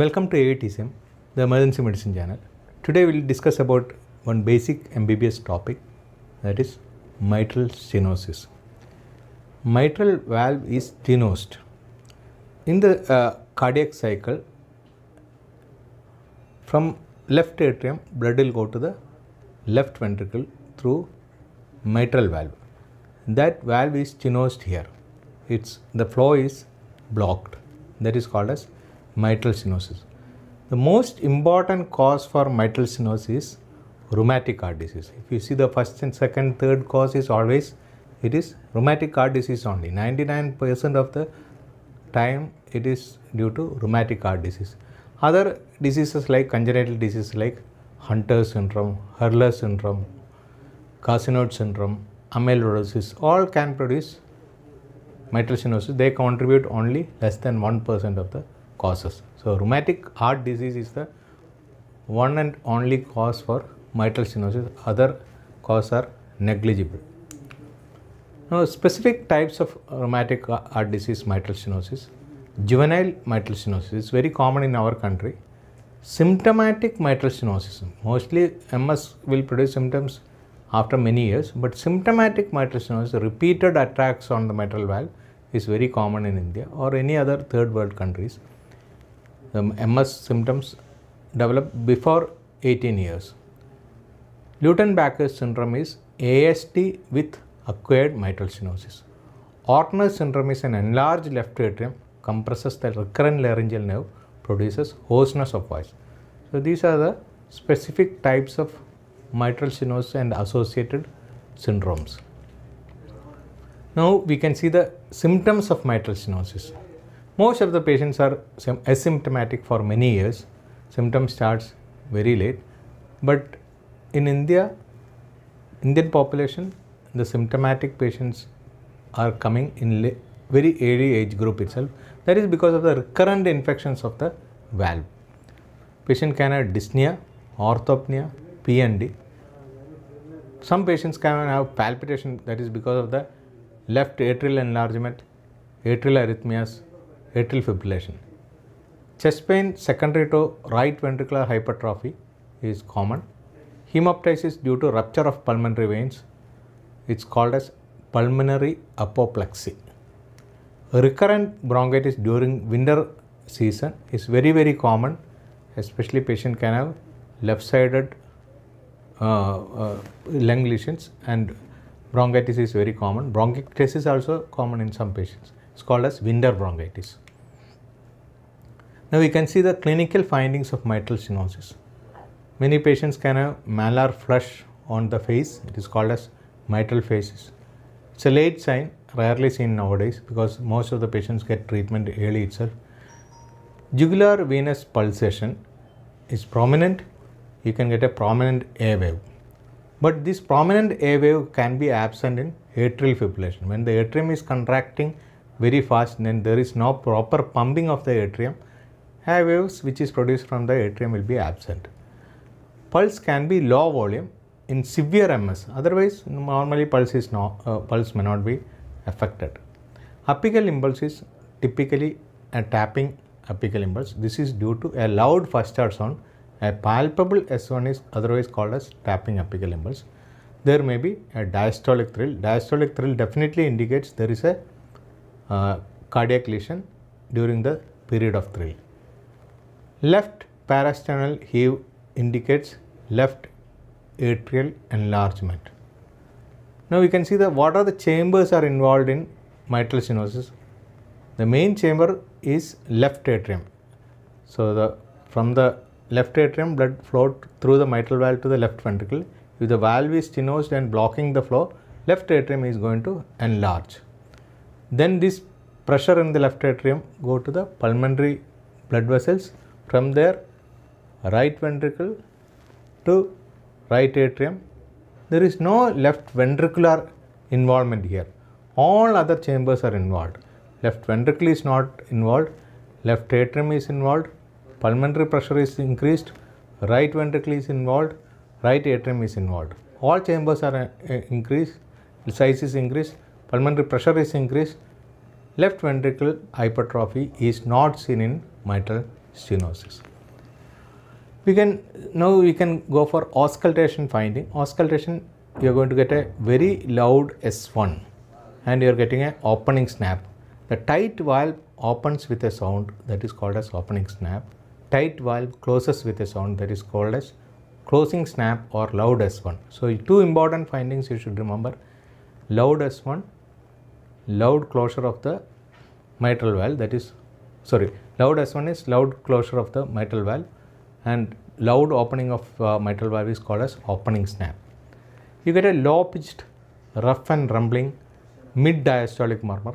Welcome to AATSM, the emergency medicine channel. Today we'll discuss about one basic MBBS topic that is mitral stenosis. Mitral valve is stenosed. In the uh, cardiac cycle, from left atrium, blood will go to the left ventricle through mitral valve. That valve is stenosed here. It's the flow is blocked. That is called as mitral stenosis. The most important cause for mitral stenosis is rheumatic heart disease. If you see the first and second, third cause is always it is rheumatic heart disease only. 99% of the time it is due to rheumatic heart disease. Other diseases like congenital diseases like Hunter syndrome, Hurler syndrome, Carcinoid syndrome, amyloidosis all can produce mitral stenosis. They contribute only less than 1% of the causes. So, rheumatic heart disease is the one and only cause for mitral stenosis, other causes are negligible. Now, specific types of rheumatic heart disease mitral stenosis. Juvenile mitral stenosis is very common in our country. Symptomatic mitral stenosis, mostly MS will produce symptoms after many years, but symptomatic mitral stenosis, repeated attacks on the mitral valve is very common in India or any other third world countries um, MS symptoms develop before 18 years. Luton-Backer syndrome is AST with acquired mitral stenosis. Ortner syndrome is an enlarged left atrium compresses the recurrent laryngeal nerve, produces hoarseness of voice. So these are the specific types of mitral stenosis and associated syndromes. Now we can see the symptoms of mitral stenosis. Most of the patients are asymptomatic for many years. Symptom starts very late. But in India, Indian population, the symptomatic patients are coming in very early age group itself. That is because of the recurrent infections of the valve. Patient can have dyspnea, orthopnea, PND. Some patients can have palpitation that is because of the left atrial enlargement, atrial arrhythmias, atrial fibrillation. Chest pain secondary to right ventricular hypertrophy is common. Hemoptysis due to rupture of pulmonary veins, it's called as pulmonary apoplexy. Recurrent bronchitis during winter season is very very common, especially patient can have left-sided uh, uh, lung lesions and bronchitis is very common. Bronchitis is also common in some patients. It's called as winter bronchitis. Now we can see the clinical findings of mitral stenosis. Many patients can have malar flush on the face. It is called as mitral phases. It's a late sign, rarely seen nowadays because most of the patients get treatment early itself. Jugular venous pulsation is prominent. You can get a prominent a wave. But this prominent a wave can be absent in atrial fibrillation. When the atrium is contracting, very fast then there is no proper pumping of the atrium high waves which is produced from the atrium will be absent pulse can be low volume in severe ms otherwise normally pulse is no uh, pulse may not be affected apical impulse is typically a tapping apical impulse this is due to a loud first heart sound a palpable s1 is otherwise called as tapping apical impulse there may be a diastolic thrill diastolic thrill definitely indicates there is a uh, cardiac lesion during the period of thrill. Left parasternal heave indicates left atrial enlargement. Now we can see that what are the chambers are involved in mitral stenosis. The main chamber is left atrium. So the from the left atrium blood flowed through the mitral valve to the left ventricle. If the valve is stenosed and blocking the flow, left atrium is going to enlarge. Then this pressure in the left atrium go to the pulmonary blood vessels. From there, right ventricle to right atrium. There is no left ventricular involvement here. All other chambers are involved. Left ventricle is not involved. Left atrium is involved. Pulmonary pressure is increased. Right ventricle is involved. Right atrium is involved. All chambers are uh, increased. Size is increased pulmonary pressure is increased, left ventricle hypertrophy is not seen in mitral stenosis. We can now we can go for auscultation finding. Auscultation you are going to get a very loud S1 and you are getting an opening snap. The tight valve opens with a sound that is called as opening snap. Tight valve closes with a sound that is called as closing snap or loud S1. So two important findings you should remember loud S1 loud closure of the mitral valve that is sorry loud S1 is loud closure of the mitral valve and loud opening of uh, mitral valve is called as opening snap. You get a low pitched rough and rumbling mid diastolic murmur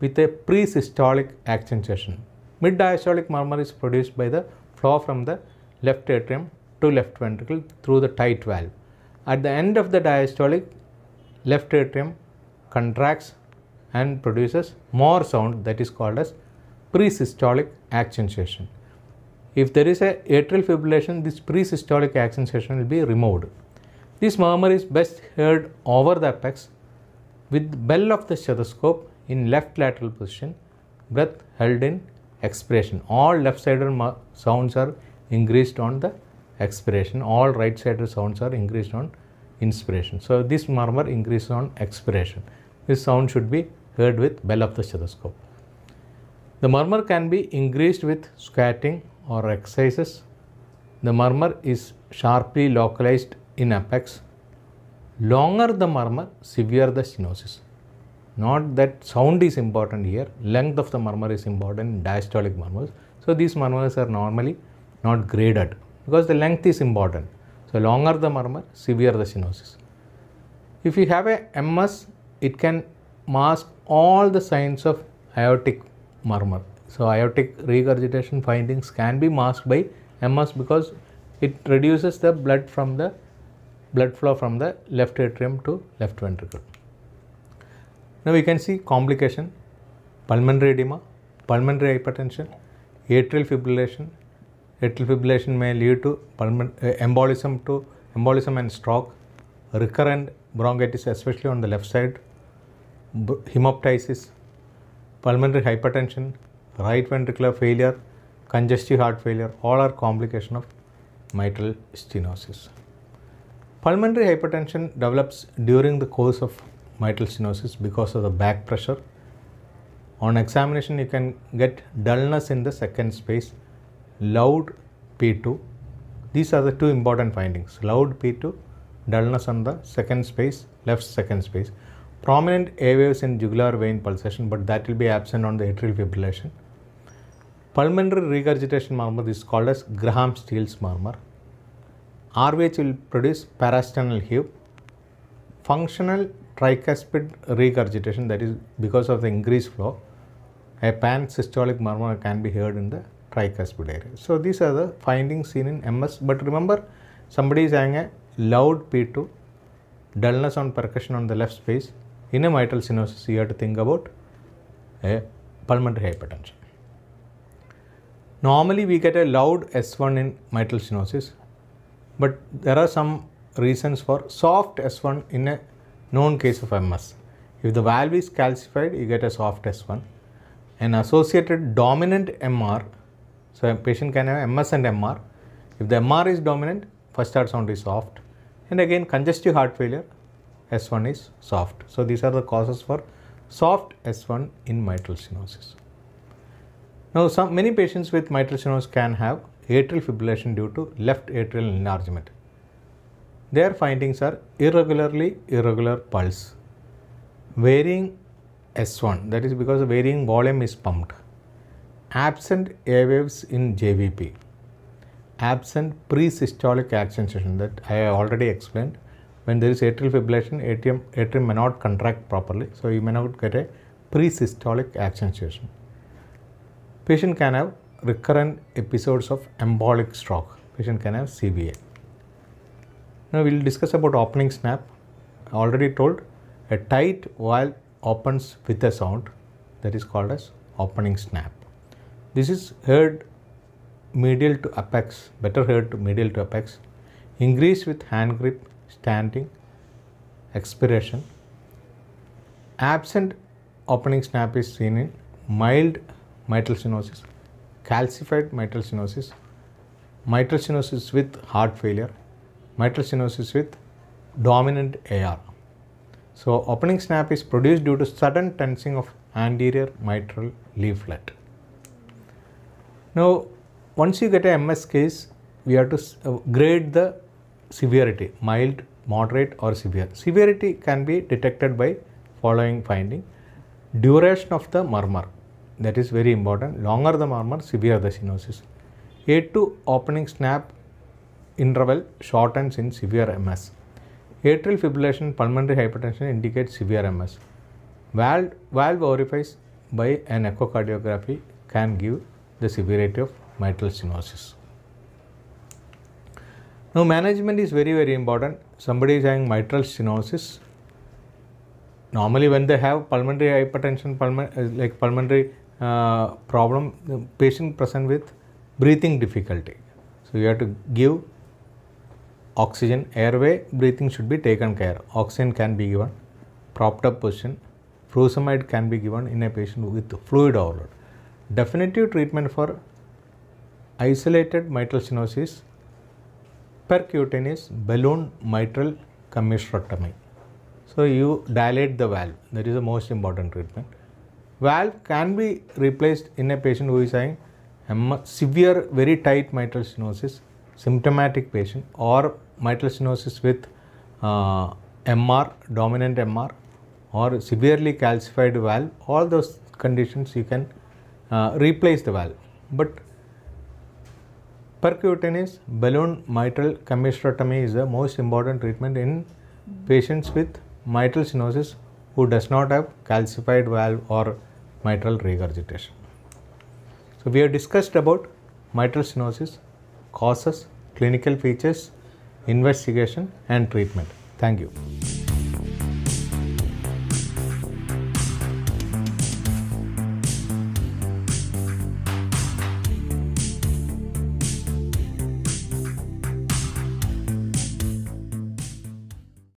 with a pre-systolic accentuation. Mid diastolic murmur is produced by the flow from the left atrium to left ventricle through the tight valve. At the end of the diastolic left atrium contracts and produces more sound that is called as presystolic accentuation. If there is a atrial fibrillation, this presystolic accentuation will be removed. This murmur is best heard over the apex with bell of the stethoscope in left lateral position, breath held in expiration. All left-sided sounds are increased on the expiration. All right-sided sounds are increased on inspiration. So this murmur increases on expiration. This sound should be heard with bell of the stethoscope. The murmur can be increased with squatting or exercises. The murmur is sharply localized in apex. Longer the murmur, severe the stenosis. Not that sound is important here, length of the murmur is important in diastolic murmurs. So these murmurs are normally not graded because the length is important. So longer the murmur, severe the stenosis. If you have a MS, it can mask all the signs of aortic murmur. So aortic regurgitation findings can be masked by MS because it reduces the blood from the blood flow from the left atrium to left ventricle. Now we can see complication, pulmonary edema, pulmonary hypertension, atrial fibrillation. Atrial fibrillation may lead to pulmonary, uh, embolism to embolism and stroke, recurrent bronchitis especially on the left side, hemoptysis, pulmonary hypertension, right ventricular failure, congestive heart failure, all are complication of mitral stenosis. Pulmonary hypertension develops during the course of mitral stenosis because of the back pressure. On examination, you can get dullness in the second space, loud P2. These are the two important findings, loud P2, dullness on the second space, left second space prominent waves in jugular vein pulsation, but that will be absent on the atrial fibrillation. Pulmonary regurgitation murmur is called as Graham-Steels murmur. RVH will produce parasternal heave. Functional tricuspid regurgitation, that is because of the increased flow, a pan-systolic murmur can be heard in the tricuspid area. So these are the findings seen in MS. But remember, somebody is having a loud P2, dullness on percussion on the left space, in a mitral stenosis, you have to think about a pulmonary hypertension. Normally, we get a loud S1 in mitral stenosis, but there are some reasons for soft S1 in a known case of MS. If the valve is calcified, you get a soft S1. An associated dominant MR, so a patient can have MS and MR. If the MR is dominant, first heart sound is soft. And again, congestive heart failure, S1 is soft. So these are the causes for soft S1 in mitral stenosis. Now some many patients with mitral stenosis can have atrial fibrillation due to left atrial enlargement. Their findings are irregularly irregular pulse, varying S1 that is because varying volume is pumped, absent waves in JVP, absent pre-systolic accentuation. that I already explained, when there is atrial fibrillation, atrium, atrium may not contract properly. So, you may not get a pre-systolic accentuation. Patient can have recurrent episodes of embolic stroke. Patient can have CVA. Now, we will discuss about opening snap. Already told, a tight valve opens with a sound that is called as opening snap. This is heard medial to apex, better heard medial to apex, increased with hand grip standing, expiration. Absent opening snap is seen in mild mitral stenosis, calcified mitral stenosis, mitral stenosis with heart failure, mitral stenosis with dominant AR. So opening snap is produced due to sudden tensing of anterior mitral leaflet. Now once you get a MS case, we have to uh, grade the severity, mild, moderate or severe. Severity can be detected by following finding. Duration of the murmur, that is very important. Longer the murmur, severe the cyanosis. A to opening snap interval shortens in severe MS. Atrial fibrillation, pulmonary hypertension indicates severe MS. Valve, valve orifice by an echocardiography can give the severity of mitral stenosis. Now management is very very important. Somebody is having mitral stenosis. Normally when they have pulmonary hypertension, pulmonary, uh, like pulmonary uh, problem, the patient present with breathing difficulty. So you have to give oxygen, airway, breathing should be taken care. Oxygen can be given, propped up position. Furosemide can be given in a patient with fluid overload. Definitive treatment for isolated mitral stenosis percutaneous balloon mitral commissurotomy. So you dilate the valve. That is the most important treatment. Valve can be replaced in a patient who is having severe, very tight mitral stenosis, symptomatic patient or mitral stenosis with uh, MR, dominant MR or severely calcified valve. All those conditions you can uh, replace the valve. But Percutaneous balloon mitral commissurotomy is the most important treatment in patients with mitral stenosis who does not have calcified valve or mitral regurgitation. So we have discussed about mitral stenosis, causes, clinical features, investigation and treatment. Thank you.